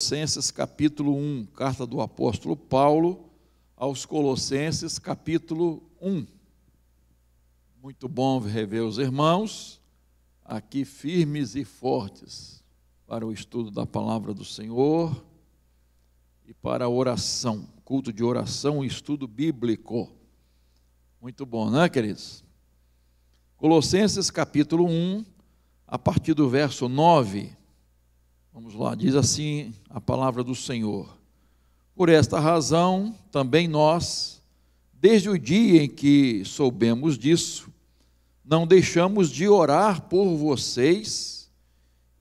Colossenses capítulo 1, carta do apóstolo Paulo aos Colossenses capítulo 1. Muito bom rever os irmãos aqui firmes e fortes para o estudo da palavra do Senhor e para a oração, culto de oração e estudo bíblico. Muito bom, né, queridos? Colossenses capítulo 1, a partir do verso 9 Vamos lá, diz assim a palavra do Senhor. Por esta razão, também nós, desde o dia em que soubemos disso, não deixamos de orar por vocês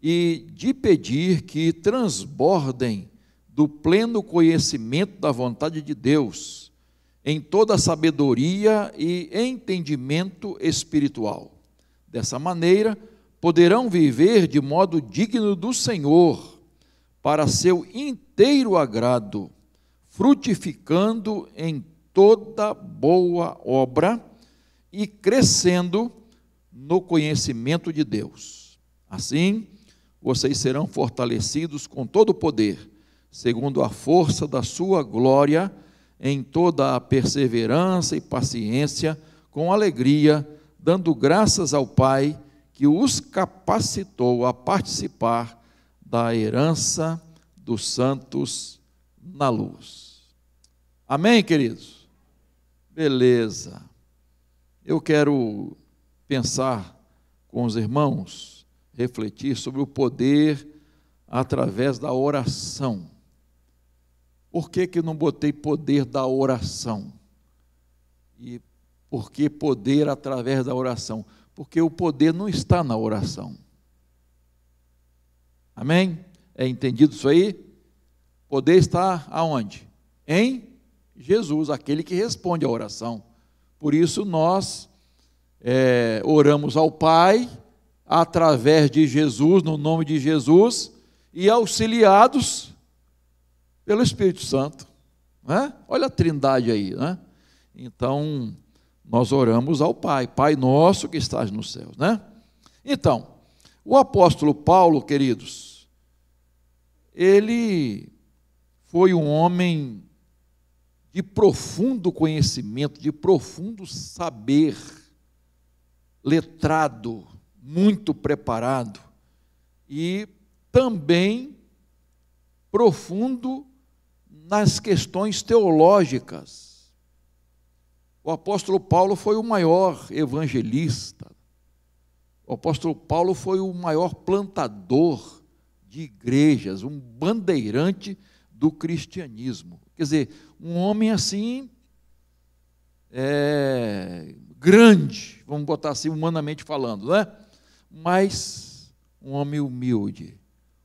e de pedir que transbordem do pleno conhecimento da vontade de Deus, em toda a sabedoria e entendimento espiritual. Dessa maneira, poderão viver de modo digno do Senhor, para seu inteiro agrado, frutificando em toda boa obra e crescendo no conhecimento de Deus. Assim, vocês serão fortalecidos com todo o poder, segundo a força da sua glória, em toda a perseverança e paciência, com alegria, dando graças ao Pai que os capacitou a participar da herança dos santos na luz. Amém, queridos? Beleza. Eu quero pensar com os irmãos, refletir sobre o poder através da oração. Por que, que não botei poder da oração? E por que poder através da oração? porque o poder não está na oração. Amém? É entendido isso aí? Poder está aonde? Em Jesus, aquele que responde à oração. Por isso nós é, oramos ao Pai através de Jesus, no nome de Jesus, e auxiliados pelo Espírito Santo. Né? Olha a trindade aí. Né? Então, nós oramos ao Pai, Pai nosso que estás nos céus, né? Então, o apóstolo Paulo, queridos, ele foi um homem de profundo conhecimento, de profundo saber, letrado, muito preparado e também profundo nas questões teológicas o apóstolo Paulo foi o maior evangelista. O apóstolo Paulo foi o maior plantador de igrejas, um bandeirante do cristianismo. Quer dizer, um homem assim, é, grande, vamos botar assim, humanamente falando, né? Mas um homem humilde,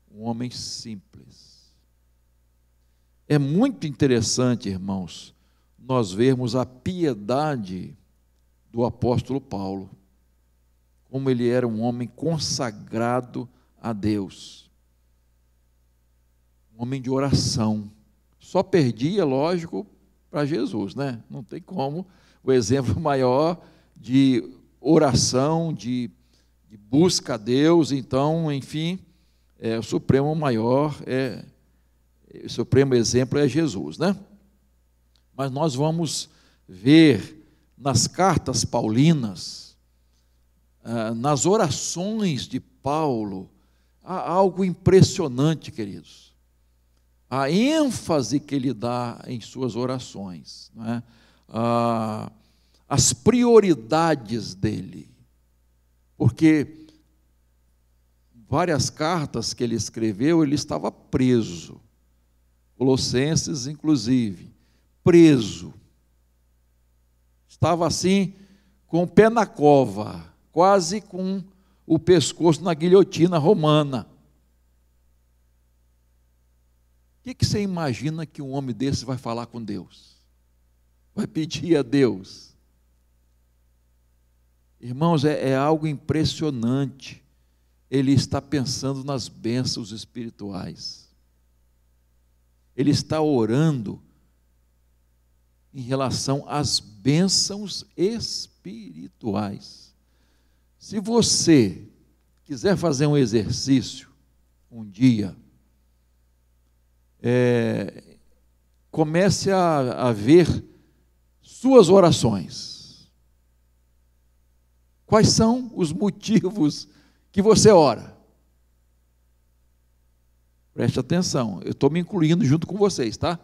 um homem simples. É muito interessante, irmãos, nós vermos a piedade do apóstolo Paulo, como ele era um homem consagrado a Deus, um homem de oração. Só perdia, lógico, para Jesus, né? Não tem como. O exemplo maior de oração, de, de busca a Deus, então, enfim, é, o supremo maior é o supremo exemplo é Jesus, né? Mas nós vamos ver nas cartas paulinas, ah, nas orações de Paulo, há algo impressionante, queridos. A ênfase que ele dá em suas orações, é? ah, as prioridades dele. Porque várias cartas que ele escreveu, ele estava preso. Colossenses, inclusive preso. Estava assim, com o pé na cova, quase com o pescoço na guilhotina romana. O que, que você imagina que um homem desse vai falar com Deus? Vai pedir a Deus? Irmãos, é, é algo impressionante. Ele está pensando nas bênçãos espirituais. Ele está orando em relação às bênçãos espirituais. Se você quiser fazer um exercício um dia, é, comece a, a ver suas orações. Quais são os motivos que você ora? Preste atenção, eu estou me incluindo junto com vocês, tá?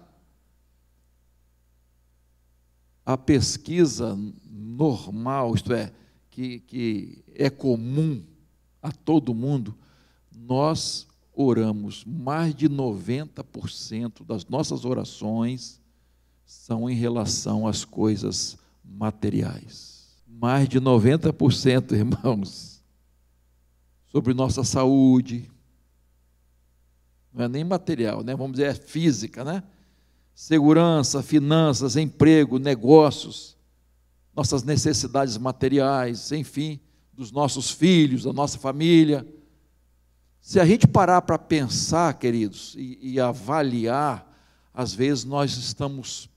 a pesquisa normal, isto é, que, que é comum a todo mundo, nós oramos, mais de 90% das nossas orações são em relação às coisas materiais. Mais de 90%, irmãos, sobre nossa saúde. Não é nem material, né? Vamos dizer, é física, né? segurança, finanças, emprego, negócios, nossas necessidades materiais, enfim, dos nossos filhos, da nossa família. Se a gente parar para pensar, queridos, e, e avaliar, às vezes nós estamos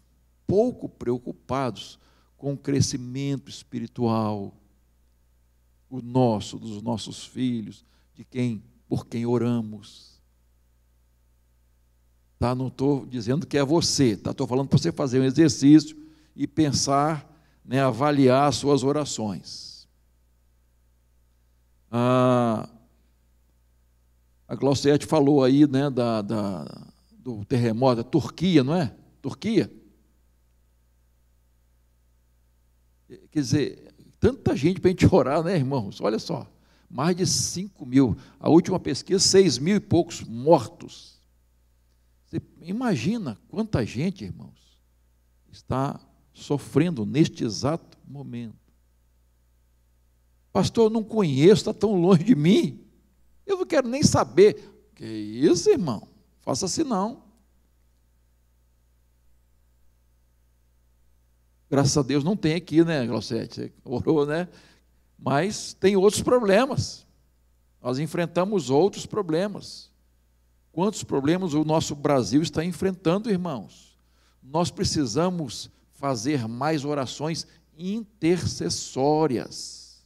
pouco preocupados com o crescimento espiritual, o nosso, dos nossos filhos, de quem, por quem oramos. Tá? Não estou dizendo que é você, estou tá? falando para você fazer um exercício e pensar, né, avaliar suas orações. Ah, a Glauciette falou aí né, da, da, do terremoto da Turquia, não é? Turquia? Quer dizer, tanta gente para a gente orar, né, irmãos? Olha só, mais de 5 mil. A última pesquisa, 6 mil e poucos mortos. Você imagina quanta gente, irmãos, está sofrendo neste exato momento. Pastor, eu não conheço, está tão longe de mim. Eu não quero nem saber. Que isso, irmão? Faça assim não. Graças a Deus não tem aqui, né, Glossete? Você orou, né? Mas tem outros problemas. Nós enfrentamos outros problemas. Quantos problemas o nosso Brasil está enfrentando, irmãos? Nós precisamos fazer mais orações intercessórias,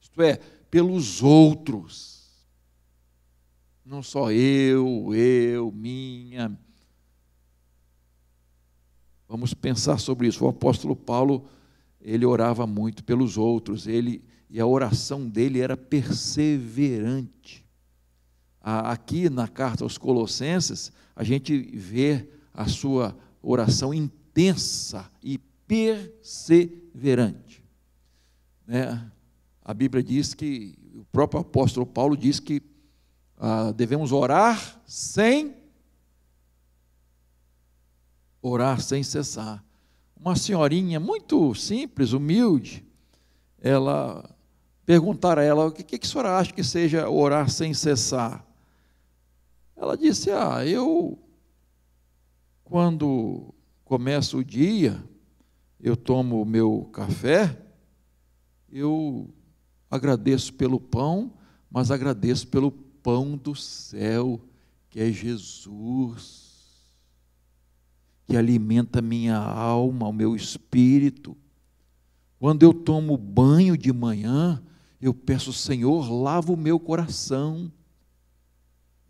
isto é, pelos outros. Não só eu, eu, minha. Vamos pensar sobre isso. O apóstolo Paulo, ele orava muito pelos outros, ele e a oração dele era perseverante aqui na carta aos Colossenses, a gente vê a sua oração intensa e perseverante. Né? A Bíblia diz que, o próprio apóstolo Paulo diz que ah, devemos orar sem orar sem cessar. Uma senhorinha muito simples, humilde, ela perguntar a ela o que, que a senhora acha que seja orar sem cessar. Ela disse: Ah, eu, quando começo o dia, eu tomo o meu café, eu agradeço pelo pão, mas agradeço pelo pão do céu, que é Jesus, que alimenta minha alma, o meu espírito. Quando eu tomo banho de manhã, eu peço, Senhor, lava o meu coração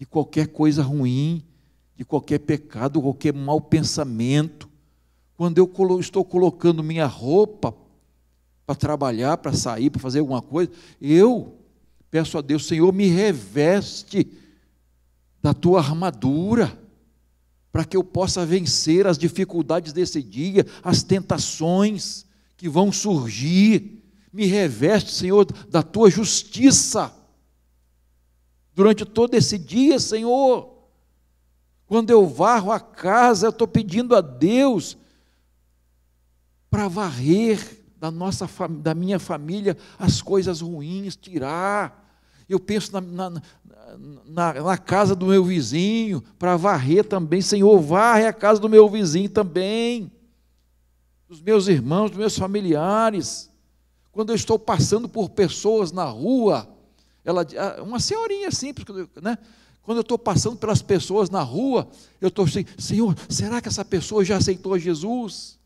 de qualquer coisa ruim, de qualquer pecado, qualquer mau pensamento. Quando eu estou colocando minha roupa para trabalhar, para sair, para fazer alguma coisa, eu peço a Deus, Senhor, me reveste da tua armadura, para que eu possa vencer as dificuldades desse dia, as tentações que vão surgir. Me reveste, Senhor, da tua justiça durante todo esse dia, Senhor. Quando eu varro a casa, eu estou pedindo a Deus para varrer da, nossa, da minha família as coisas ruins, tirar. Eu penso na, na, na, na casa do meu vizinho, para varrer também. Senhor, varre a casa do meu vizinho também, dos meus irmãos, dos meus familiares. Quando eu estou passando por pessoas na rua, ela, ah, uma senhorinha simples, né? Quando eu estou passando pelas pessoas na rua, eu estou assim, Senhor, será que essa pessoa já aceitou Jesus?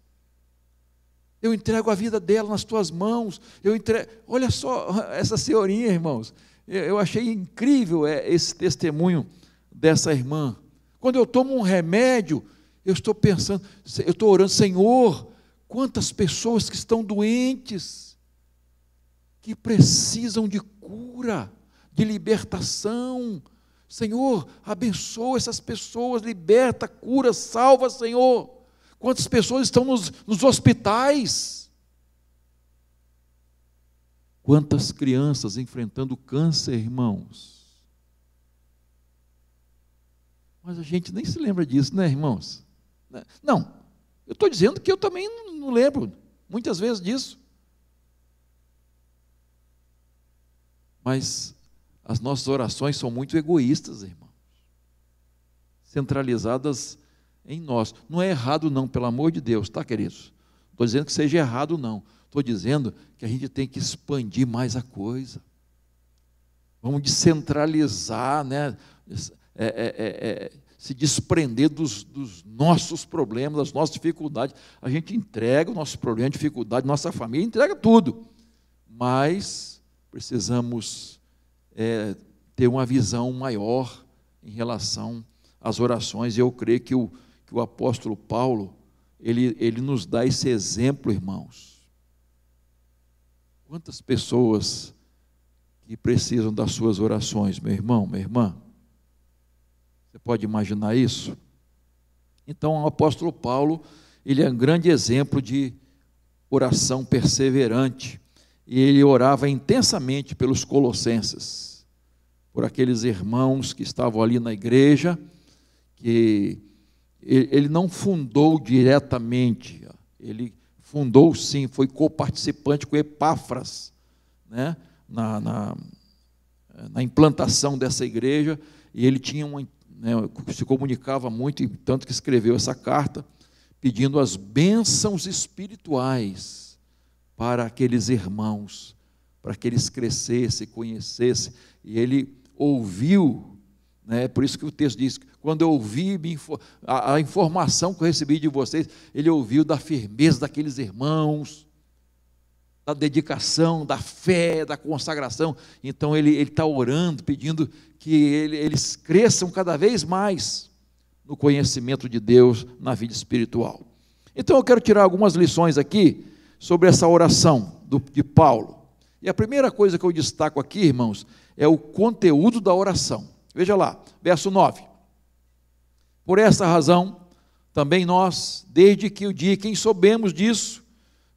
Eu entrego a vida dela nas tuas mãos. Eu entrego. Olha só essa senhorinha, irmãos. Eu achei incrível é, esse testemunho dessa irmã. Quando eu tomo um remédio, eu estou pensando, eu estou orando, Senhor, quantas pessoas que estão doentes que precisam de cura, de libertação. Senhor, abençoa essas pessoas, liberta, cura, salva, Senhor. Quantas pessoas estão nos, nos hospitais? Quantas crianças enfrentando câncer, irmãos? Mas a gente nem se lembra disso, né, irmãos? Né? Não, eu estou dizendo que eu também não lembro muitas vezes disso. Mas as nossas orações são muito egoístas, irmãos. Centralizadas em nós. Não é errado, não, pelo amor de Deus, tá, queridos? Estou dizendo que seja errado, não. Estou dizendo que a gente tem que expandir mais a coisa. Vamos descentralizar, né? É, é, é, é, se desprender dos, dos, nossos problemas, das nossas dificuldades. A gente entrega o nosso problema, dificuldade, nossa família, entrega tudo. Mas precisamos é, ter uma visão maior em relação às orações. E eu creio que o, que o apóstolo Paulo, ele, ele nos dá esse exemplo, irmãos. Quantas pessoas que precisam das suas orações, meu irmão, minha irmã? Você pode imaginar isso? Então, o apóstolo Paulo, ele é um grande exemplo de oração perseverante e ele orava intensamente pelos colossenses, por aqueles irmãos que estavam ali na igreja, que ele não fundou diretamente, ele fundou sim, foi coparticipante com Epáfras, né, na, na, na implantação dessa igreja, e ele tinha uma, né, se comunicava muito, e tanto que escreveu essa carta, pedindo as bênçãos espirituais para aqueles irmãos, para que eles crescessem, conhecessem. E ele ouviu, né? por isso que o texto diz: quando eu ouvi a, informação que eu recebi de vocês, ele ouviu da firmeza daqueles irmãos, da dedicação, da fé, da consagração. Então ele está orando, pedindo que ele, eles cresçam cada vez mais no conhecimento de Deus na vida espiritual. Então eu quero tirar algumas lições aqui sobre essa oração do, de Paulo. E a primeira coisa que eu destaco aqui, irmãos, é o conteúdo da oração. Veja lá, verso 9. Por essa razão, também nós, desde que o dia em que soubemos disso,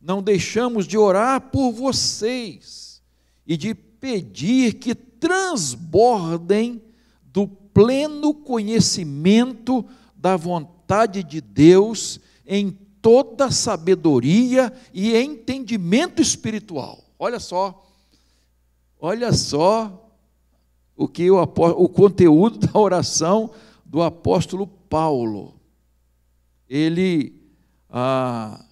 não deixamos de orar por vocês e de pedir que transbordem do pleno conhecimento da vontade de Deus em toda sabedoria e entendimento espiritual. Olha só, olha só o que o, o conteúdo da oração do apóstolo Paulo. Ele ah,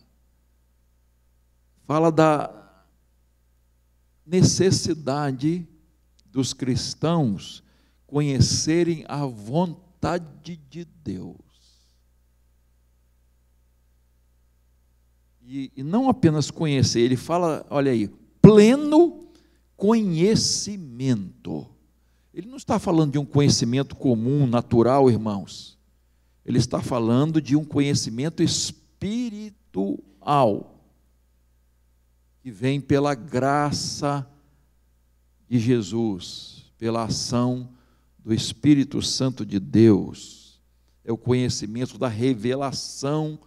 fala da necessidade dos cristãos conhecerem a vontade de Deus. E, e não apenas conhecer, ele fala, olha aí, pleno conhecimento. Ele não está falando de um conhecimento comum, natural, irmãos. Ele está falando de um conhecimento espiritual, que vem pela graça de Jesus, pela ação do Espírito Santo de Deus. É o conhecimento da revelação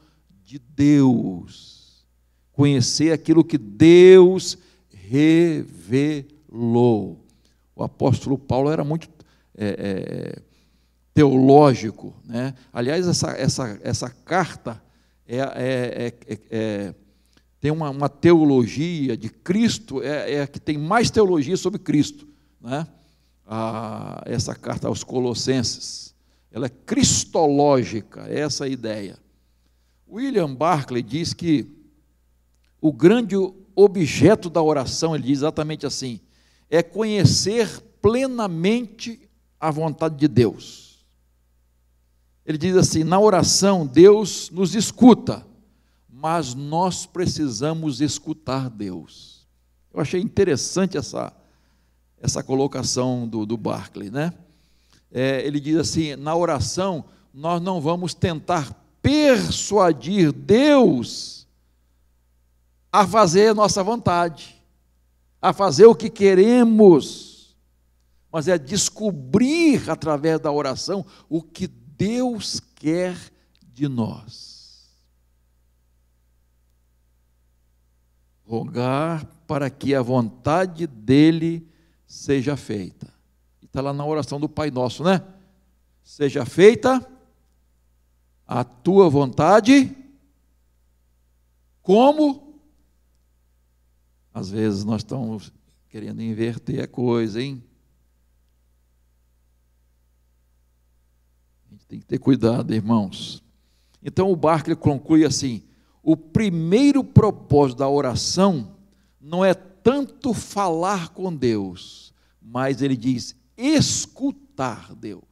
de Deus conhecer aquilo que Deus revelou. O apóstolo Paulo era muito é, é, teológico. Né? Aliás, essa, essa, essa carta é, é, é, é, é tem uma, uma, teologia de Cristo, é, a que tem mais teologia sobre Cristo. Né? A, essa carta aos Colossenses. Ela é cristológica, essa é a ideia. William Barclay diz que o grande objeto da oração, ele diz exatamente assim: é conhecer plenamente a vontade de Deus. Ele diz assim: na oração, Deus nos escuta, mas nós precisamos escutar Deus. Eu achei interessante essa, essa colocação do, do Barclay, né? É, ele diz assim: na oração, nós não vamos tentar persuadir Deus a fazer nossa vontade, a fazer o que queremos, mas é descobrir através da oração o que Deus quer de nós. Rogar para que a vontade dele seja feita. Está lá na oração do Pai Nosso, né? Seja feita a tua vontade, como às vezes nós estamos querendo inverter a coisa, hein? A gente tem que ter cuidado, irmãos. Então o Barclay conclui assim: o primeiro propósito da oração não é tanto falar com Deus, mas ele diz escutar Deus.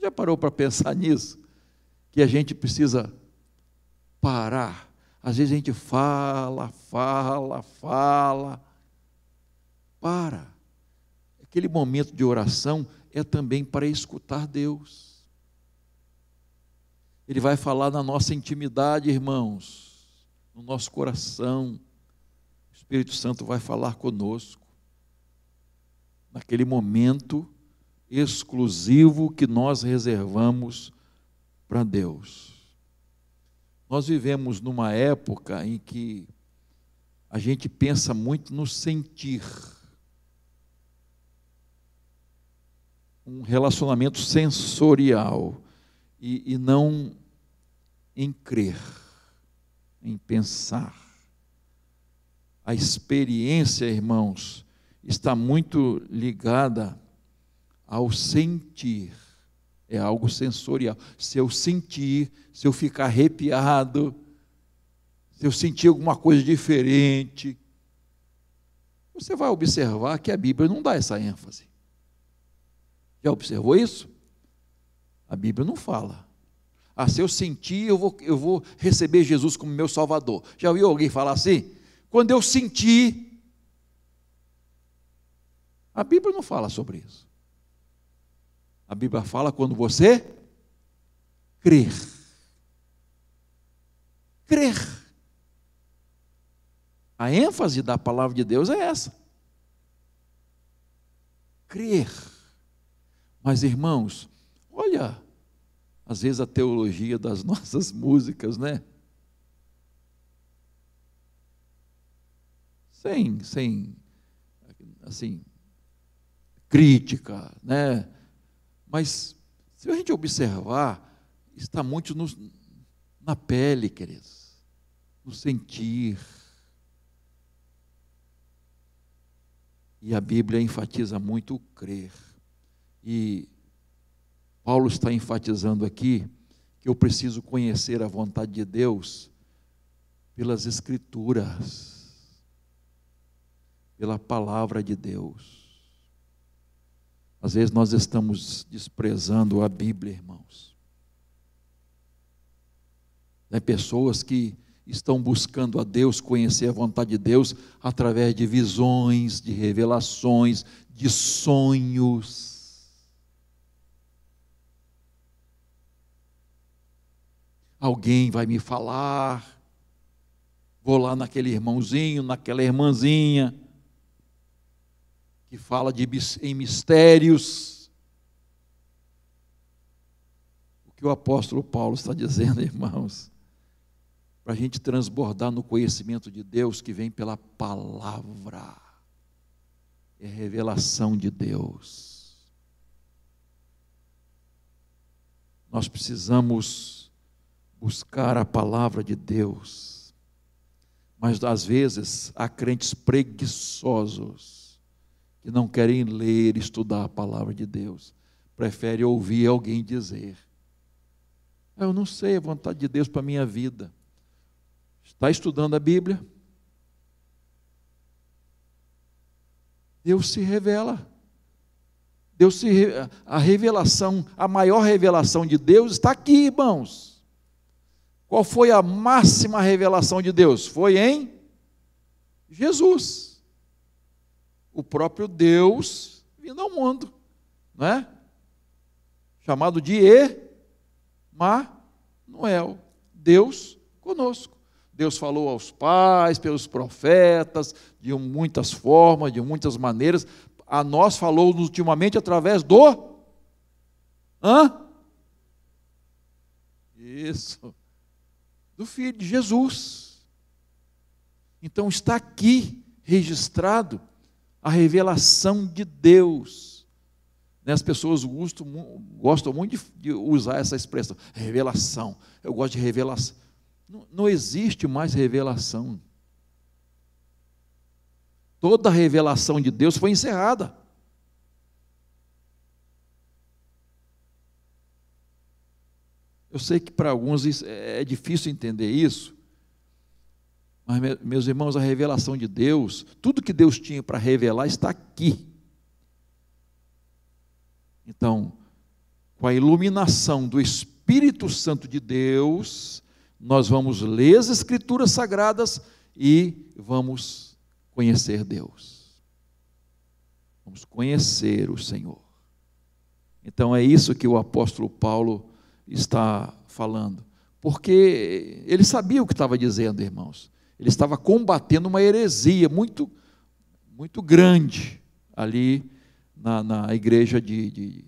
Já parou para pensar nisso? Que a gente precisa parar às vezes a gente fala, fala, fala. Para. Aquele momento de oração é também para escutar Deus. Ele vai falar na nossa intimidade, irmãos, no nosso coração. O Espírito Santo vai falar conosco. Naquele momento exclusivo que nós reservamos para Deus. Nós vivemos numa época em que a gente pensa muito no sentir. Um relacionamento sensorial e, e não em crer, em pensar. A experiência, irmãos, está muito ligada ao sentir é algo sensorial. Se eu sentir, se eu ficar arrepiado, se eu sentir alguma coisa diferente, você vai observar que a Bíblia não dá essa ênfase. Já observou isso? A Bíblia não fala. Ah, se eu sentir, eu vou, eu vou receber Jesus como meu Salvador. Já ouviu alguém falar assim? Quando eu sentir. A Bíblia não fala sobre isso. A Bíblia fala quando você crer. Crer. A ênfase da palavra de Deus é essa. Crer. Mas, irmãos, olha, às vezes a teologia das nossas músicas, né? Sem, sem, assim, crítica, né? Mas se a gente observar, está muito no, na pele, queridos, no sentir. E a Bíblia enfatiza muito o crer. E Paulo está enfatizando aqui que eu preciso conhecer a vontade de Deus pelas Escrituras, pela palavra de Deus. Às vezes nós estamos desprezando a Bíblia, irmãos. Tem né, pessoas que estão buscando a Deus, conhecer a vontade de Deus, através de visões, de revelações, de sonhos. Alguém vai me falar, vou lá naquele irmãozinho, naquela irmãzinha que fala de, em mistérios. O que o apóstolo Paulo está dizendo, irmãos, para a gente transbordar no conhecimento de Deus que vem pela palavra, é revelação de Deus. Nós precisamos buscar a palavra de Deus. Mas às vezes há crentes preguiçosos que não querem ler, estudar a palavra de Deus, preferem ouvir alguém dizer. Ah, eu não sei a vontade de Deus para a minha vida. Está estudando a Bíblia? Deus se revela. Deus se a revelação, a maior revelação de Deus está aqui, irmãos. Qual foi a máxima revelação de Deus? Foi em Jesus o próprio Deus vindo ao mundo, né? Chamado de Emanuel, Deus conosco. Deus falou aos pais, pelos profetas, de muitas formas, de muitas maneiras. A nós falou ultimamente através do Hã? Isso. Do filho de Jesus. Então está aqui registrado a revelação de Deus. Né, as pessoas gostam, gostam muito de, de usar essa expressão, revelação. Eu gosto de revelação. Não, não existe mais revelação. Toda a revelação de Deus foi encerrada. Eu sei que para alguns é, é difícil entender isso, mas, meus irmãos, a revelação de Deus, tudo que Deus tinha para revelar está aqui. Então, com a iluminação do Espírito Santo de Deus, nós vamos ler as Escrituras Sagradas e vamos conhecer Deus. Vamos conhecer o Senhor. Então é isso que o apóstolo Paulo está falando, porque ele sabia o que estava dizendo, irmãos ele estava combatendo uma heresia muito, muito grande ali na, na igreja de, de,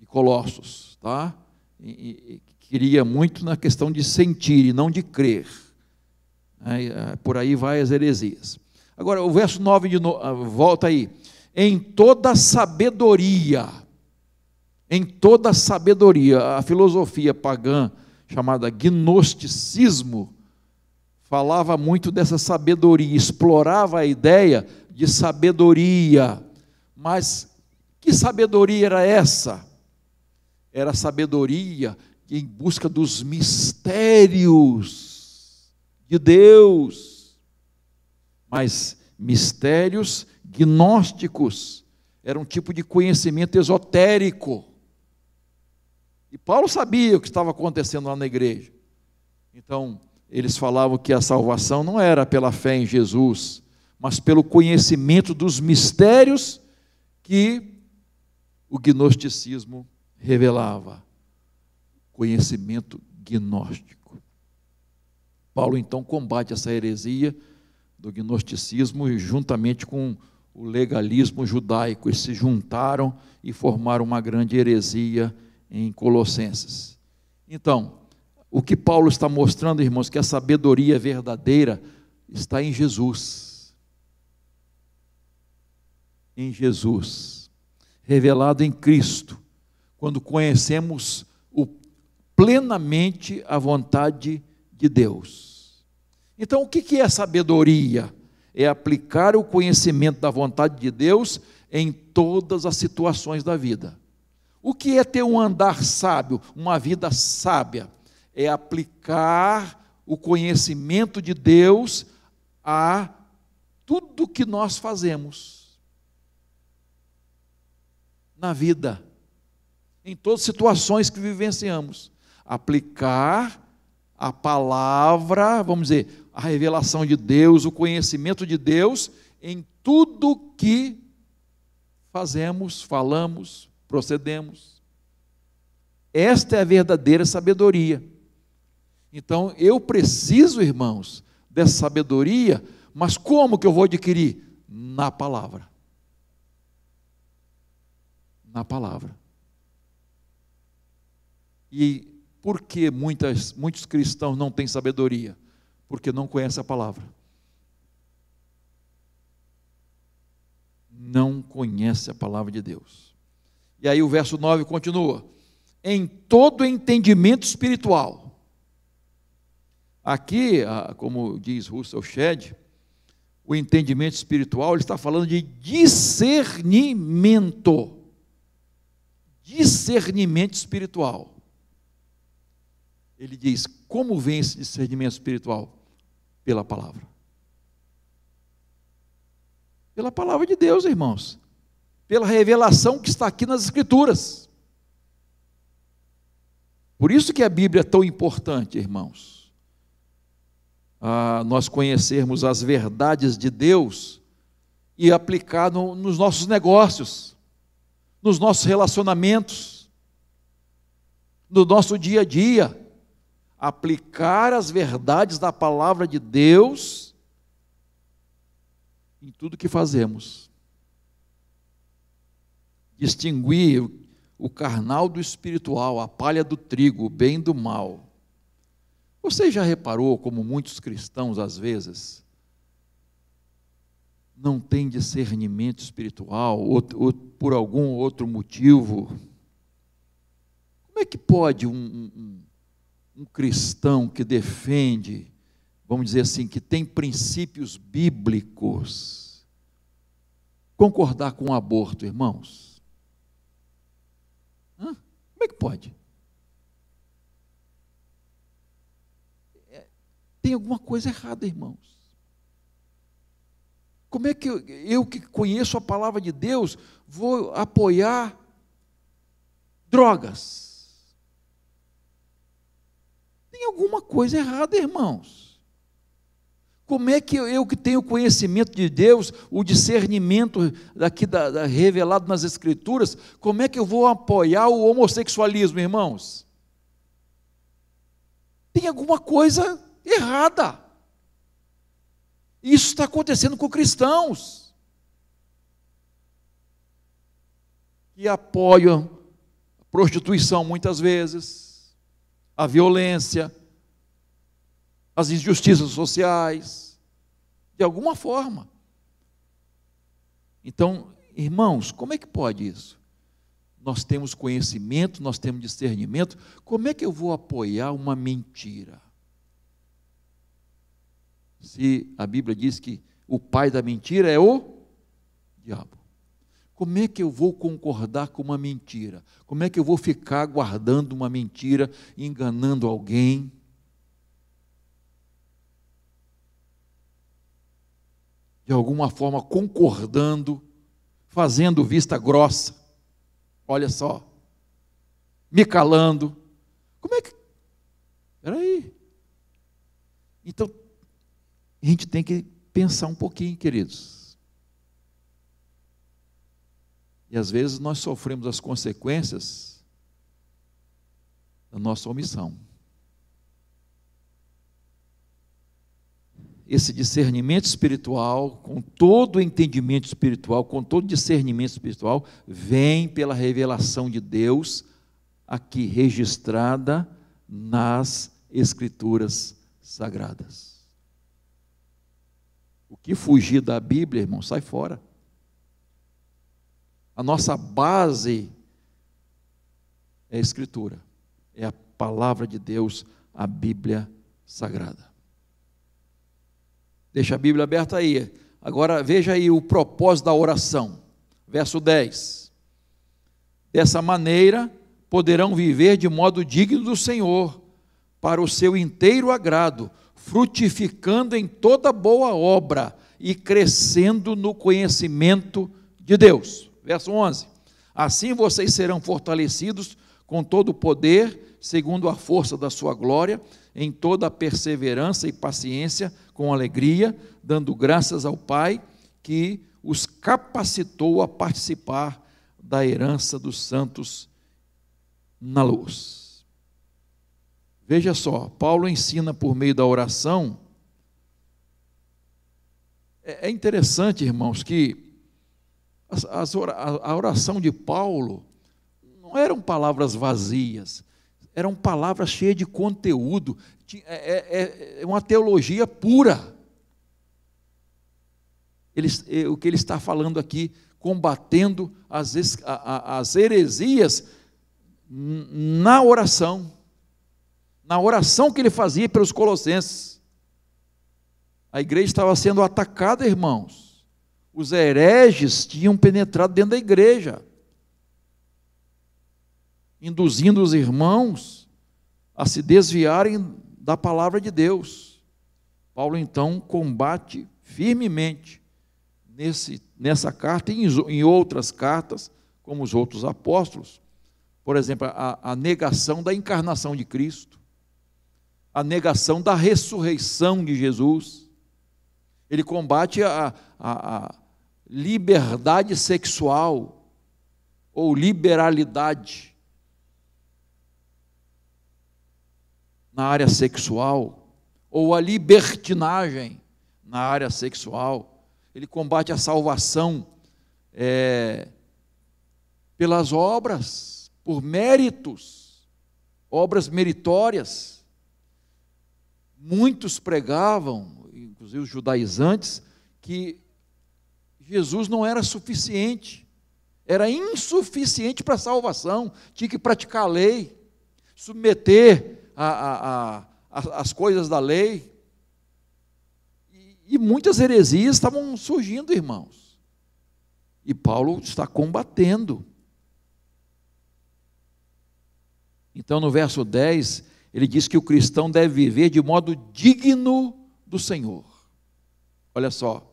de Colossos, tá? E, e, queria muito na questão de sentir e não de crer. É, por aí vai as heresias. Agora, o verso 9 de no... Ah, volta aí. Em toda sabedoria, em toda sabedoria, a filosofia pagã chamada gnosticismo falava muito dessa sabedoria, explorava a ideia de sabedoria. Mas que sabedoria era essa? Era a sabedoria em busca dos mistérios de Deus. Mas mistérios gnósticos, era um tipo de conhecimento esotérico. E Paulo sabia o que estava acontecendo lá na igreja. Então, eles falavam que a salvação não era pela fé em Jesus, mas pelo conhecimento dos mistérios que o gnosticismo revelava. Conhecimento gnóstico. Paulo então combate essa heresia do gnosticismo e juntamente com o legalismo judaico, eles se juntaram e formaram uma grande heresia em Colossenses. Então, o que Paulo está mostrando, irmãos, que a sabedoria verdadeira está em Jesus. Em Jesus, revelado em Cristo, quando conhecemos o, plenamente a vontade de Deus. Então, o que é sabedoria? É aplicar o conhecimento da vontade de Deus em todas as situações da vida. O que é ter um andar sábio, uma vida sábia? é aplicar o conhecimento de Deus a tudo que nós fazemos na vida, em todas as situações que vivenciamos. Aplicar a palavra, vamos dizer, a revelação de Deus, o conhecimento de Deus em tudo que fazemos, falamos, procedemos. Esta é a verdadeira sabedoria. Então eu preciso, irmãos, dessa sabedoria, mas como que eu vou adquirir? Na palavra. Na palavra. E por que muitas, muitos cristãos não têm sabedoria? Porque não conhecem a palavra. Não conhece a palavra de Deus. E aí o verso 9 continua: em todo entendimento espiritual, Aqui, ah, como diz Russell Shedd, o entendimento espiritual ele está falando de discernimento. Discernimento espiritual. Ele diz: como vem esse discernimento espiritual? Pela palavra. Pela palavra de Deus, irmãos. Pela revelação que está aqui nas Escrituras. Por isso que a Bíblia é tão importante, irmãos nós conhecermos as verdades de Deus e aplicar no, nos nossos negócios, nos nossos relacionamentos, no nosso dia a dia. Aplicar as verdades da palavra de Deus em tudo que fazemos. Distinguir o carnal do espiritual, a palha do trigo, o bem do mal. Você já reparou como muitos cristãos, às vezes, não têm discernimento espiritual ou, ou por algum outro motivo? Como é que pode um, um, um cristão que defende, vamos dizer assim, que tem princípios bíblicos, concordar com o aborto, irmãos? Hã? Como é que pode? Tem alguma coisa errada, irmãos. Como é que eu, eu que conheço a palavra de Deus vou apoiar drogas? Tem alguma coisa errada, irmãos. Como é que eu, eu, que tenho o conhecimento de Deus, o discernimento daqui da, da, revelado nas Escrituras, como é que eu vou apoiar o homossexualismo, irmãos? Tem alguma coisa errada. Isso está acontecendo com cristãos que apoiam a prostituição muitas vezes, a violência, as injustiças sociais, de alguma forma. Então, irmãos, como é que pode isso? Nós temos conhecimento, nós temos discernimento, como é que eu vou apoiar uma mentira? se a Bíblia diz que o pai da mentira é o diabo. Como é que eu vou concordar com uma mentira? Como é que eu vou ficar guardando uma mentira, enganando alguém? De alguma forma concordando, fazendo vista grossa. Olha só, me calando. Como é que. Peraí. Então a gente tem que pensar um pouquinho, queridos. E às vezes nós sofremos as consequências da nossa omissão. Esse discernimento espiritual, com todo o entendimento espiritual, com todo o discernimento espiritual, vem pela revelação de Deus, aqui registrada nas Escrituras Sagradas. O que fugir da Bíblia, irmão, sai fora. A nossa base é a Escritura, é a palavra de Deus, a Bíblia Sagrada. Deixa a Bíblia aberta aí. Agora veja aí o propósito da oração. Verso 10. Dessa maneira poderão viver de modo digno do Senhor, para o seu inteiro agrado, frutificando em toda boa obra e crescendo no conhecimento de Deus. Verso 11: Assim vocês serão fortalecidos com todo o poder, segundo a força da sua glória, em toda a perseverança e paciência, com alegria, dando graças ao Pai que os capacitou a participar da herança dos santos na luz. Veja só, Paulo ensina por meio da oração. É, é interessante, irmãos, que a oração de Paulo não eram palavras vazias, eram palavras cheias de conteúdo, é, é, é, uma teologia pura. Ele, o que ele está falando aqui, combatendo as, as heresias na oração na oração que ele fazia pelos colossenses. A igreja estava sendo atacada, irmãos. Os hereges tinham penetrado dentro da igreja, induzindo os irmãos a se desviarem da palavra de Deus. Paulo então combate firmemente nesse, nessa carta e em outras cartas, como os outros apóstolos, por exemplo, a, a negação da encarnação de Cristo a negação da ressurreição de Jesus, ele combate a, a, a liberdade sexual ou liberalidade na área sexual, ou a libertinagem na área sexual. Ele combate a salvação é, pelas obras, por méritos, obras meritórias muitos pregavam, inclusive os judaizantes, que Jesus não era suficiente, era insuficiente para a salvação, tinha que praticar a lei, submeter a, a, a, as coisas da lei. E, e muitas heresias estavam surgindo, irmãos. E Paulo está combatendo. Então, no verso 10, ele diz que o cristão deve viver de modo digno do Senhor. Olha só.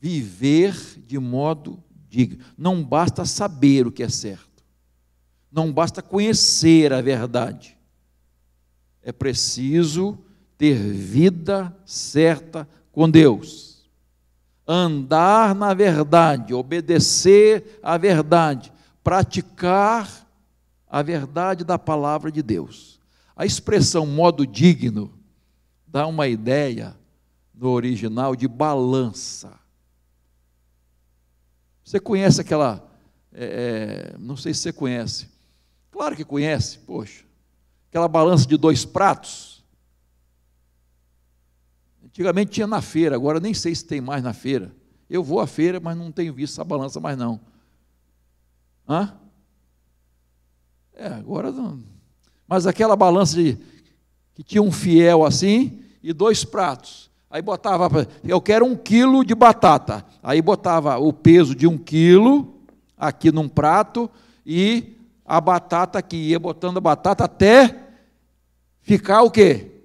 Viver de modo digno. Não basta saber o que é certo. Não basta conhecer a verdade. É preciso ter vida certa com Deus. Andar na verdade, obedecer à verdade, praticar a verdade da palavra de Deus. A expressão modo digno dá uma ideia no original de balança. Você conhece aquela. É, é, não sei se você conhece. Claro que conhece, poxa. Aquela balança de dois pratos. Antigamente tinha na feira, agora nem sei se tem mais na feira. Eu vou à feira, mas não tenho visto essa balança mais não. Hã? É, agora não. Mas aquela balança de que tinha um fiel assim e dois pratos. Aí botava, eu quero um quilo de batata. Aí botava o peso de um quilo aqui num prato e a batata que ia botando a batata até ficar o quê?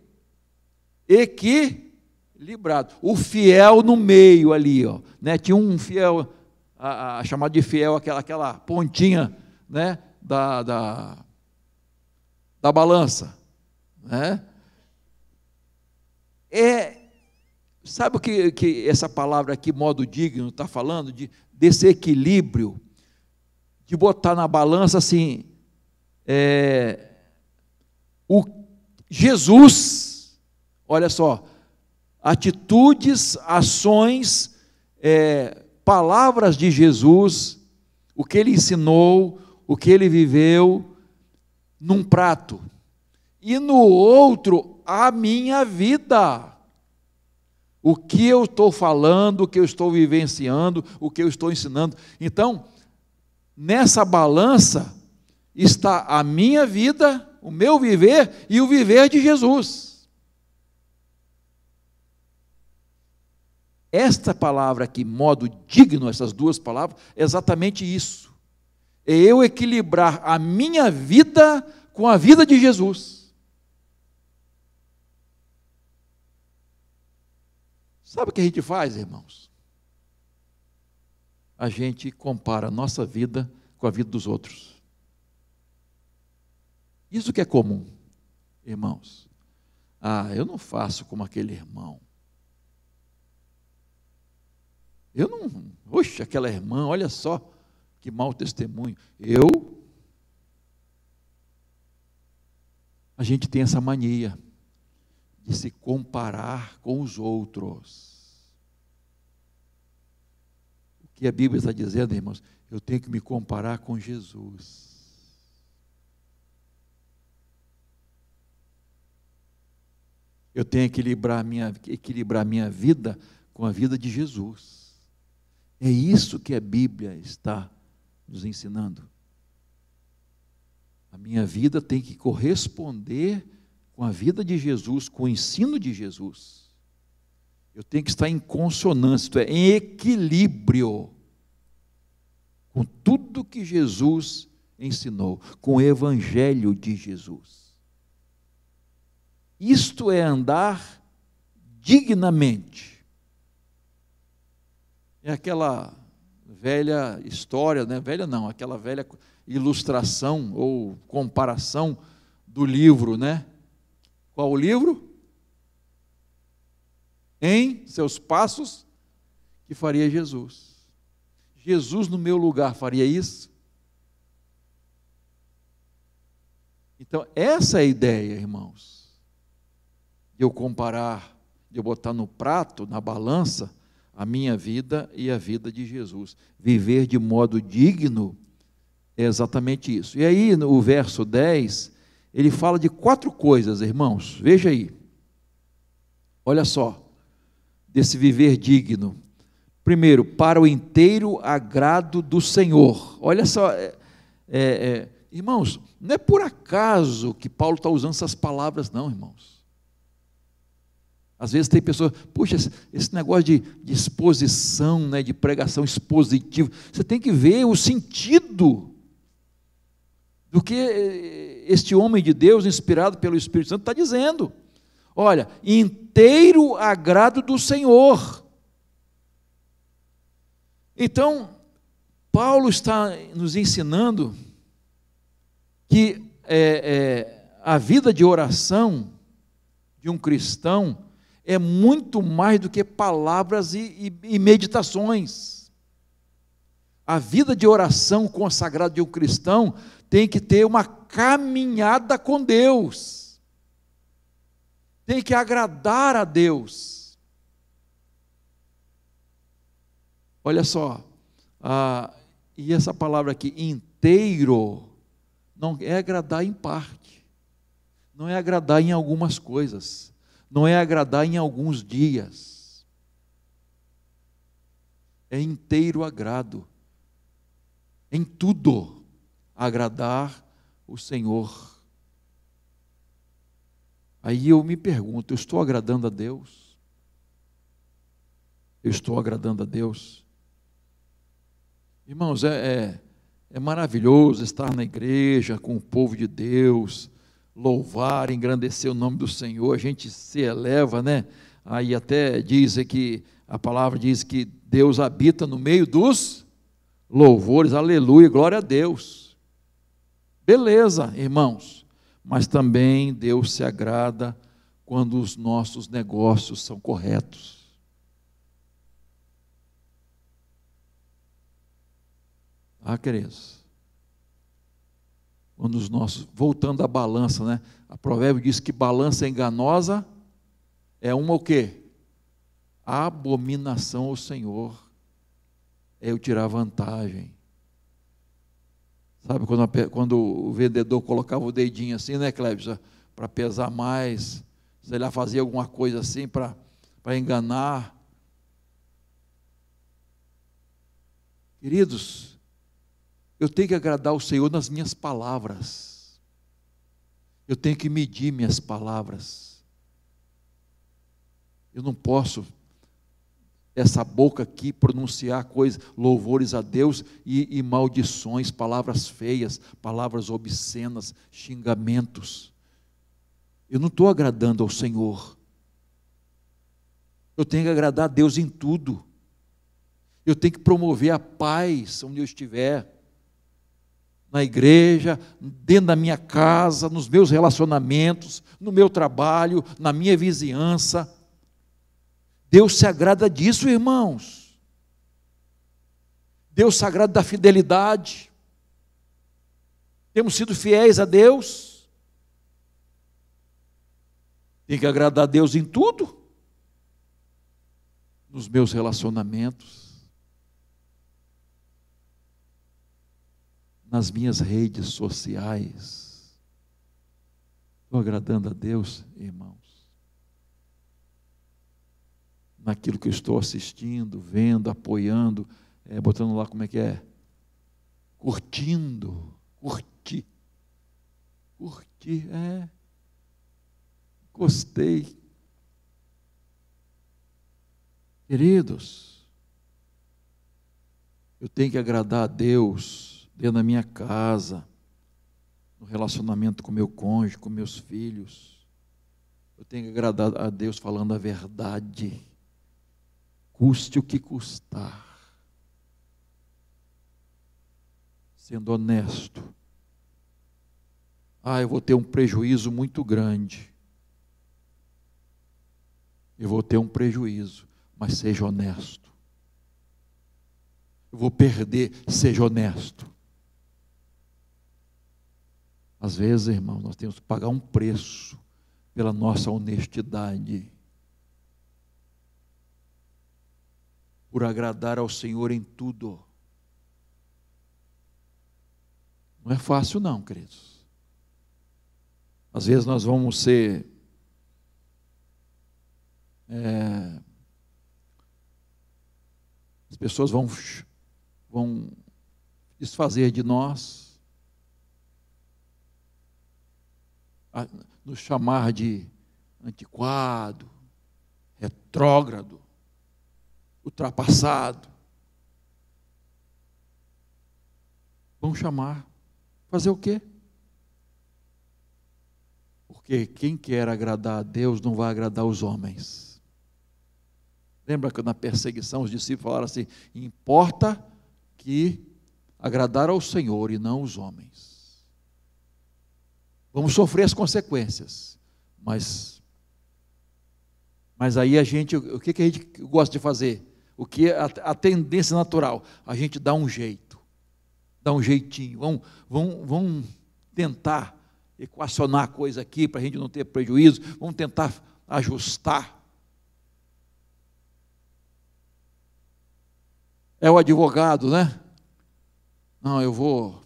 Equilibrado. O fiel no meio ali, ó, né? Tinha um fiel a, a, chamado de fiel aquela aquela pontinha, né? da, da, da balança. Né? É, sabe o que, que essa palavra aqui, modo digno, está falando? De, desse equilíbrio, de botar na balança assim, é, o Jesus, olha só, atitudes, ações, é, palavras de Jesus, o que ele ensinou, o que ele viveu num prato, e no outro, a minha vida. O que eu estou falando, o que eu estou vivenciando, o que eu estou ensinando. Então, nessa balança está a minha vida, o meu viver e o viver de Jesus. Esta palavra aqui, modo digno, essas duas palavras, é exatamente isso é eu equilibrar a minha vida com a vida de Jesus. Sabe o que a gente faz, irmãos? A gente compara a nossa vida com a vida dos outros. Isso que é comum, irmãos. Ah, eu não faço como aquele irmão. Eu não. Oxe, aquela irmã, olha só que mau testemunho. Eu? A gente tem essa mania de se comparar com os outros. O que a Bíblia está dizendo, irmãos? Eu tenho que me comparar com Jesus. Eu tenho que equilibrar minha, equilibrar minha vida com a vida de Jesus. É isso que a Bíblia está nos ensinando. A minha vida tem que corresponder com a vida de Jesus, com o ensino de Jesus. Eu tenho que estar em consonância, isto é, em equilíbrio com tudo que Jesus ensinou, com o evangelho de Jesus. Isto é andar dignamente. É aquela velha história, né? velha não, aquela velha ilustração ou comparação do livro, né? Qual o livro? Em seus passos que faria Jesus. Jesus no meu lugar faria isso? Então, essa é a ideia, irmãos. De eu comparar, de eu botar no prato, na balança, a minha vida e a vida de Jesus. Viver de modo digno é exatamente isso. E aí, no verso 10, ele fala de quatro coisas, irmãos. Veja aí. Olha só, desse viver digno. Primeiro, para o inteiro agrado do Senhor. Olha só, é, é, é irmãos, não é por acaso que Paulo está usando essas palavras, não, irmãos. Às vezes tem pessoas, puxa, esse negócio de, de exposição, né, de pregação expositiva, você tem que ver o sentido do que eh, este homem de Deus, inspirado pelo Espírito Santo, está dizendo. Olha, inteiro agrado do Senhor. Então, Paulo está nos ensinando que é, é, a vida de oração de um cristão é muito mais do que palavras e, e, e meditações. A vida de oração consagrada de um cristão tem que ter uma caminhada com Deus, tem que agradar a Deus. Olha só, ah, e essa palavra aqui, inteiro, não é agradar em parte, não é agradar em algumas coisas, não é agradar em alguns dias, é inteiro agrado, em tudo agradar o Senhor. Aí eu me pergunto: eu estou agradando a Deus? Eu estou agradando a Deus? Irmãos, é, é, é maravilhoso estar na igreja com o povo de Deus louvar, engrandecer o nome do Senhor, a gente se eleva, né? Aí até diz que a palavra diz que Deus habita no meio dos louvores, aleluia, glória a Deus. Beleza, irmãos, mas também Deus se agrada quando os nossos negócios são corretos. Ah, queridos, nos nossos. Voltando à balança, né? A provérbio diz que balança enganosa é uma o quê? Abominação ao Senhor. É eu tirar vantagem. Sabe quando, a, quando o vendedor colocava o dedinho assim, né, Clébio? Para pesar mais, sei lá, fazia alguma coisa assim para enganar. Queridos, eu tenho que agradar o Senhor nas minhas palavras. Eu tenho que medir minhas palavras. Eu não posso essa boca aqui pronunciar coisas, louvores a Deus e, e, maldições, palavras feias, palavras obscenas, xingamentos. Eu não estou agradando ao Senhor. Eu tenho que agradar a Deus em tudo. Eu tenho que promover a paz onde eu estiver na igreja, dentro da minha casa, nos meus relacionamentos, no meu trabalho, na minha vizinhança. Deus se agrada disso, irmãos. Deus se agrada da fidelidade. Temos sido fiéis a Deus. Tem que agradar a Deus em tudo. Nos meus relacionamentos, nas minhas redes sociais. Estou agradando a Deus, irmãos. Naquilo que eu estou assistindo, vendo, apoiando, é, botando lá como é que é? Curtindo, curti. Curti, é. Gostei. Queridos, eu tenho que agradar a Deus dentro da minha casa, no relacionamento com meu cônjuge, com meus filhos. Eu tenho que agradar a Deus falando a verdade, custe o que custar, sendo honesto. Ah, eu vou ter um prejuízo muito grande. Eu vou ter um prejuízo, mas seja honesto. Eu vou perder, seja honesto. Às vezes, irmão, nós temos que pagar um preço pela nossa honestidade. Por agradar ao Senhor em tudo. Não é fácil, não, queridos. Às vezes nós vamos ser é, as pessoas vão, vão desfazer de nós, a nos chamar de antiquado, retrógrado, ultrapassado. Vão chamar. Fazer o quê? Porque quem quer agradar a Deus não vai agradar os homens. Lembra que na perseguição os discípulos falaram assim: importa que agradar ao Senhor e não os homens. Vamos sofrer as consequências. Mas, mas aí a gente, o que, que a gente gosta de fazer? O que é a, a tendência natural? A gente dá um jeito, dá um jeitinho. Vamos, vamos, vamos tentar equacionar a coisa aqui para a gente não ter prejuízo, vamos tentar ajustar. É o advogado, né? Não, eu vou.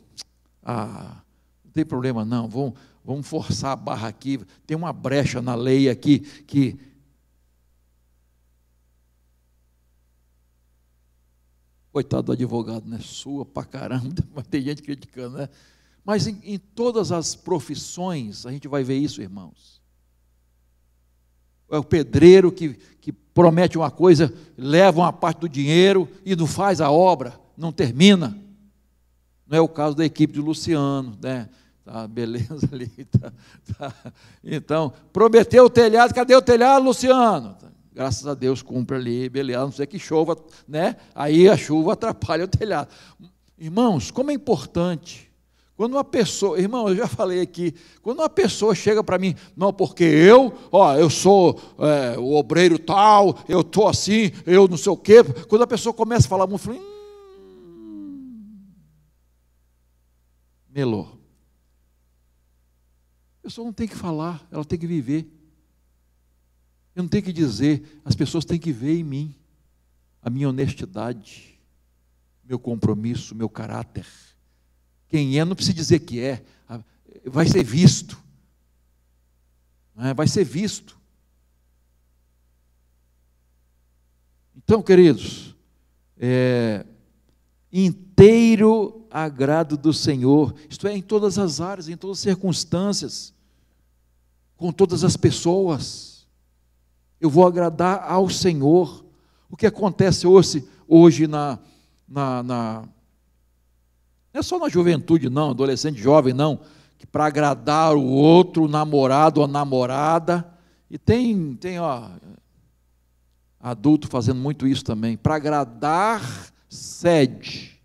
Ah, não tem problema, não. Vou, vamos forçar a barra aqui, tem uma brecha na lei aqui que Coitado do advogado, né? Sua pra caramba, mas tem gente criticando, né? Mas em, em todas as profissões a gente vai ver isso, irmãos. É o pedreiro que, que promete uma coisa, leva uma parte do dinheiro e não faz a obra, não termina. Não é o caso da equipe de Luciano, né? Tá, beleza ali. Tá, tá. Então, prometeu o telhado, cadê o telhado, Luciano? Tá, graças a Deus cumpre ali, beleza, não sei que chova, né? Aí a chuva atrapalha o telhado. Irmãos, como é importante. Quando uma pessoa, irmão, eu já falei aqui, quando uma pessoa chega para mim, não, porque eu, ó, eu sou é, o obreiro tal, eu estou assim, eu não sei o quê. Quando a pessoa começa a falar muito, eu falo, hum, melou pessoa não tem que falar, ela tem que viver. Eu não tenho que dizer, as pessoas têm que ver em mim a minha honestidade, meu compromisso, meu caráter. Quem é, não precisa dizer que é, vai ser visto. É? Vai ser visto. Então, queridos, é, inteiro agrado do Senhor, isto é, em todas as áreas, em todas as circunstâncias, com todas as pessoas. Eu vou agradar ao Senhor. O que acontece hoje, hoje na, na, na. Não é só na juventude, não, adolescente jovem, não. Que para agradar o outro, o namorado a namorada. E tem, tem ó, adulto fazendo muito isso também. Para agradar, cede.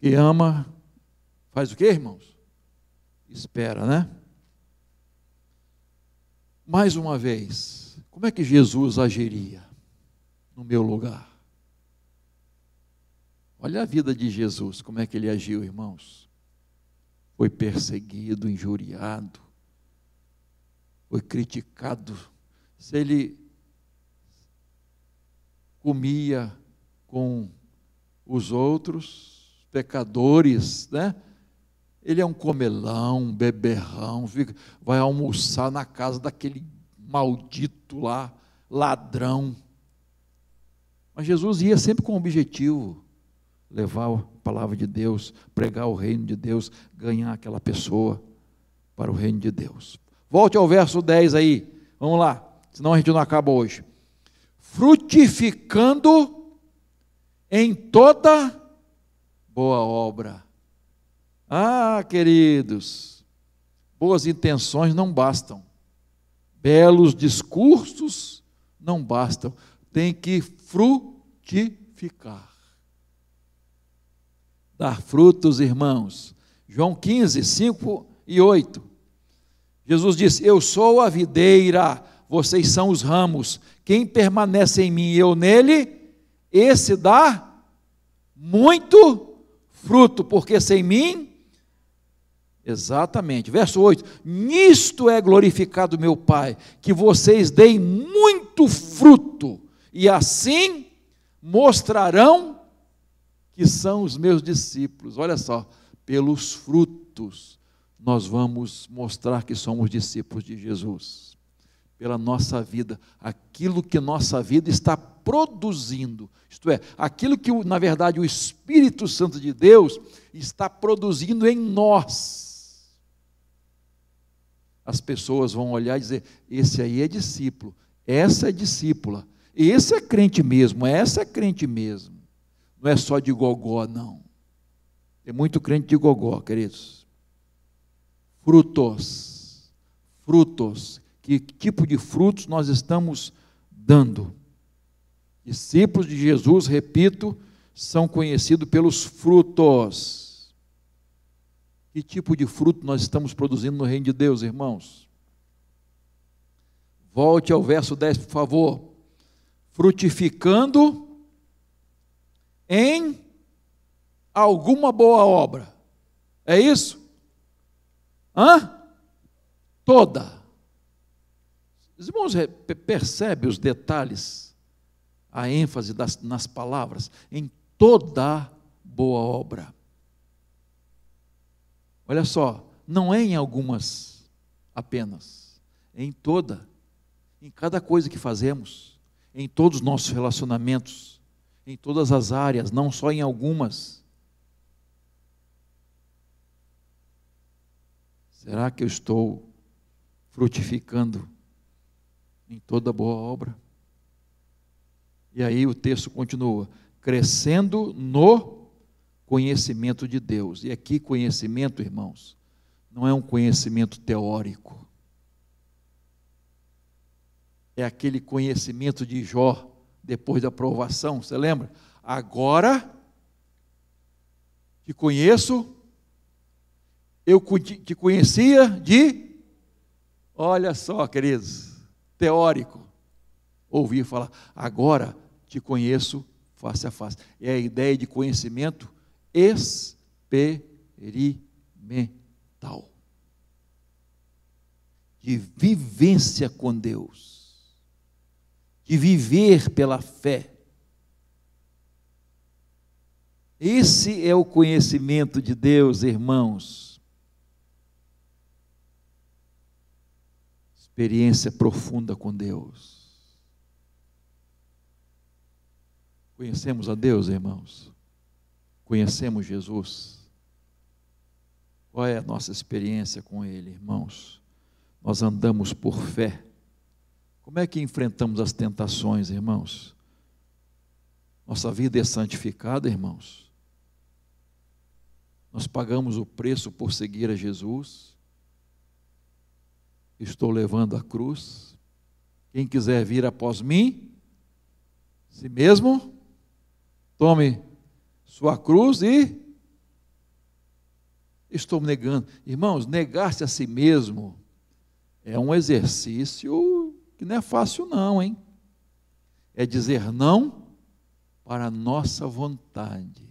E ama, faz o que, irmãos? espera, né? Mais uma vez, como é que Jesus agiria no meu lugar? Olha a vida de Jesus, como é que ele agiu, irmãos. Foi perseguido, injuriado, foi criticado. Se ele comia com os outros pecadores, né? Ele é um comelão, um beberrão, fica, vai almoçar na casa daquele maldito lá, ladrão. Mas Jesus ia sempre com o objetivo: levar a palavra de Deus, pregar o reino de Deus, ganhar aquela pessoa para o reino de Deus. Volte ao verso 10 aí, vamos lá, senão a gente não acaba hoje. Frutificando em toda boa obra ah, queridos, boas intenções não bastam, belos discursos não bastam, tem que frutificar. Dar frutos, irmãos. João 15, 5 e 8. Jesus disse: Eu sou a videira, vocês são os ramos. Quem permanece em mim e eu nele, esse dá muito fruto, porque sem mim Exatamente. Verso 8: Nisto é glorificado meu Pai, que vocês deem muito fruto, e assim mostrarão que são os meus discípulos. Olha só, pelos frutos nós vamos mostrar que somos discípulos de Jesus. Pela nossa vida, aquilo que nossa vida está produzindo, isto é, aquilo que, na verdade, o Espírito Santo de Deus está produzindo em nós as pessoas vão olhar e dizer: esse aí é discípulo, essa é discípula, esse é crente mesmo, essa é crente mesmo. Não é só de gogó, não. Tem muito crente de gogó, queridos. Frutos, frutos. Que tipo de frutos nós estamos dando? Discípulos de Jesus, repito, são conhecidos pelos frutos. Que tipo de fruto nós estamos produzindo no reino de Deus, irmãos? Volte ao verso 10, por favor. Frutificando em alguma boa obra. É isso? Hã? Toda. Os irmãos percebem os detalhes, a ênfase das, nas palavras, em toda boa obra. Olha só, não é em algumas apenas, é em toda, em cada coisa que fazemos, em todos os nossos relacionamentos, em todas as áreas, não só em algumas. Será que eu estou frutificando em toda boa obra? E aí o texto continua: crescendo no conhecimento de Deus. E aqui, conhecimento, irmãos, não é um conhecimento teórico. É aquele conhecimento de Jó depois da provação, você lembra? Agora te conheço, eu te conhecia de, olha só, queridos, teórico. Ouvir falar, agora te conheço face a face. É a ideia de conhecimento experimental de vivência com Deus, de viver pela fé. Esse é o conhecimento de Deus, irmãos. Experiência profunda com Deus. Conhecemos a Deus, irmãos conhecemos Jesus? Qual é a nossa experiência com Ele, irmãos? Nós andamos por fé. Como é que enfrentamos as tentações, irmãos? Nossa vida é santificada, irmãos. Nós pagamos o preço por seguir a Jesus. Estou levando a cruz. Quem quiser vir após mim, si mesmo, tome sua cruz e estou negando. Irmãos, negar-se a si mesmo é um exercício que não é fácil, não, hein? É dizer não para a nossa vontade,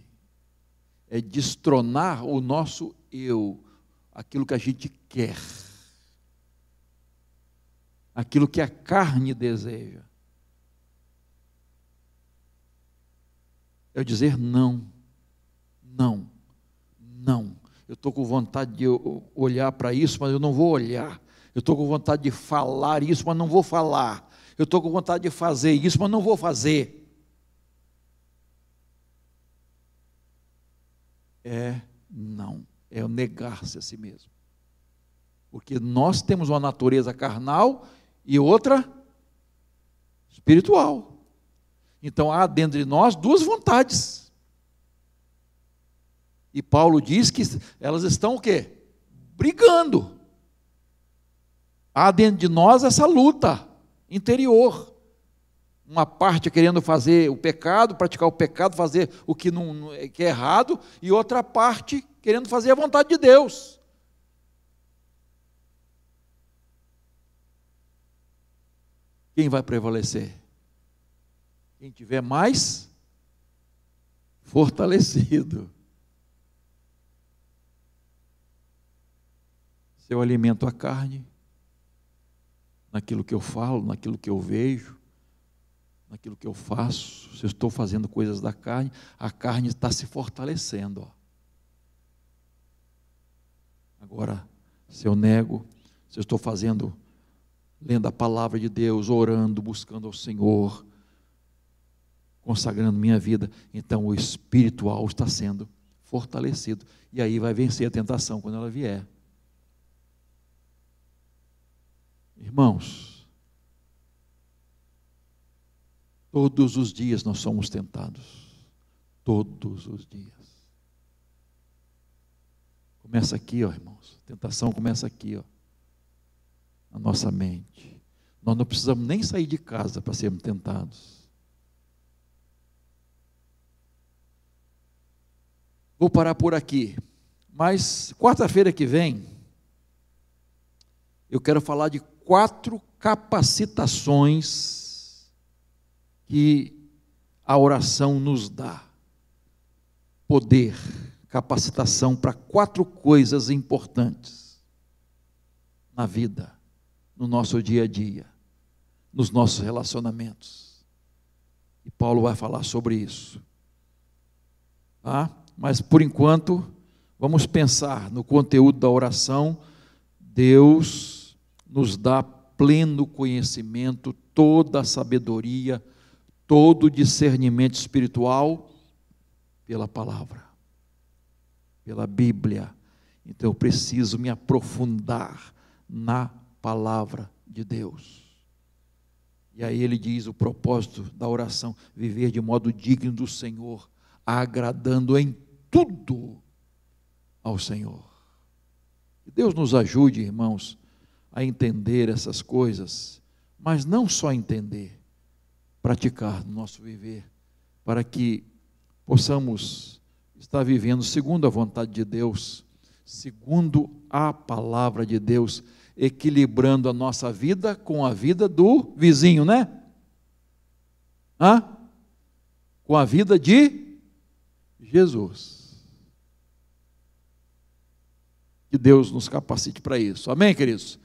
é destronar o nosso eu, aquilo que a gente quer, aquilo que a carne deseja. É dizer não não, não. Eu estou com vontade de olhar para isso, mas eu não vou olhar. Eu estou com vontade de falar isso, mas não vou falar. Eu estou com vontade de fazer isso, mas não vou fazer. É não, é o negar-se a si mesmo. Porque nós temos uma natureza carnal e outra espiritual. Então há dentro de nós duas vontades. E Paulo diz que elas estão o quê? Brigando. Há dentro de nós essa luta interior. Uma parte querendo fazer o pecado, praticar o pecado, fazer o que, não, é, que é errado, e outra parte querendo fazer a vontade de Deus. Quem vai prevalecer? Quem tiver mais fortalecido. eu alimento a carne, naquilo que eu falo, naquilo que eu vejo, naquilo que eu faço, se eu estou fazendo coisas da carne, a carne está se fortalecendo. Ó. Agora, se eu nego, se eu estou fazendo, lendo a palavra de Deus, orando, buscando ao Senhor, consagrando minha vida, então o espiritual está sendo fortalecido. E aí vai vencer a tentação quando ela vier. Irmãos, todos os dias nós somos tentados. Todos os dias. Começa aqui, ó, irmãos. A tentação começa aqui, ó. Na nossa mente. Nós não precisamos nem sair de casa para sermos tentados. Vou parar por aqui. Mas quarta-feira que vem, eu quero falar de quatro capacitações que a oração nos dá: poder, capacitação para quatro coisas importantes na vida, no nosso dia a dia, nos nossos relacionamentos. E Paulo vai falar sobre isso. Tá? Mas por enquanto, vamos pensar no conteúdo da oração. Deus nos dá pleno conhecimento, toda a sabedoria, todo o discernimento espiritual pela palavra, pela Bíblia. Então eu preciso me aprofundar na palavra de Deus. E aí ele diz o propósito da oração: viver de modo digno do Senhor, agradando em tudo ao Senhor. Que Deus nos ajude, irmãos, a entender essas coisas, mas não só entender, praticar no nosso viver, para que possamos estar vivendo segundo a vontade de Deus, segundo a palavra de Deus, equilibrando a nossa vida com a vida do vizinho, né? Hã? Com a vida de Jesus. Que Deus nos capacite para isso. Amém, queridos?